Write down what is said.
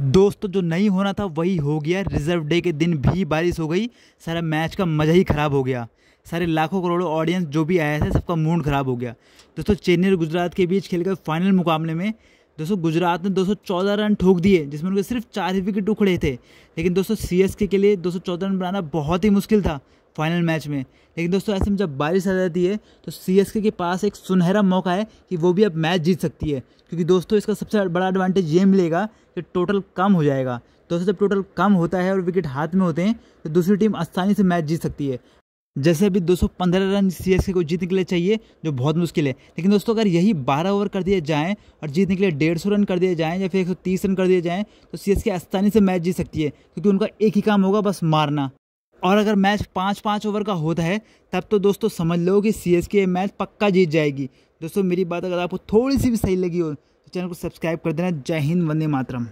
दोस्तों जो नहीं होना था वही हो गया रिजर्व डे के दिन भी बारिश हो गई सारा मैच का मज़ा ही ख़राब हो गया सारे लाखों करोड़ों ऑडियंस जो भी आया था सबका मूड ख़राब हो गया दोस्तों चेन्नई और गुजरात के बीच खेल गए फाइनल मुकाबले में दोस्तों गुजरात ने 214 रन ठोक दिए जिसमें उनके सिर्फ चार ही विकेट उखड़े थे लेकिन दोस्तों सी के लिए 214 रन बनाना बहुत ही मुश्किल था फाइनल मैच में लेकिन दोस्तों ऐसे में जब बारिश आ जाती है तो सी एस के पास एक सुनहरा मौका है कि वो भी अब मैच जीत सकती है क्योंकि दोस्तों इसका सबसे बड़ा एडवांटेज ये मिलेगा कि टोटल कम हो जाएगा दोस्तों जब टोटल कम होता है और विकेट हाथ में होते हैं तो दूसरी टीम आसानी से मैच जीत सकती है जैसे अभी 215 रन के को जीतने के लिए चाहिए जो बहुत मुश्किल है लेकिन दोस्तों अगर यही 12 ओवर कर दिए जाएं और जीतने के लिए डेढ़ सौ रन कर दिए जाएं या फिर 130 रन कर दिए जाएं तो के आसानी से मैच जीत सकती है क्योंकि उनका एक ही काम होगा बस मारना और अगर मैच पाँच पाँच ओवर का होता है तब तो दोस्तों समझ लो कि सी एस के मैच पक्का जीत जाएगी दोस्तों मेरी बात अगर आपको थोड़ी सी भी सही लगी हो तो चैनल को सब्सक्राइब कर देना जय हिंद वंदे मातरम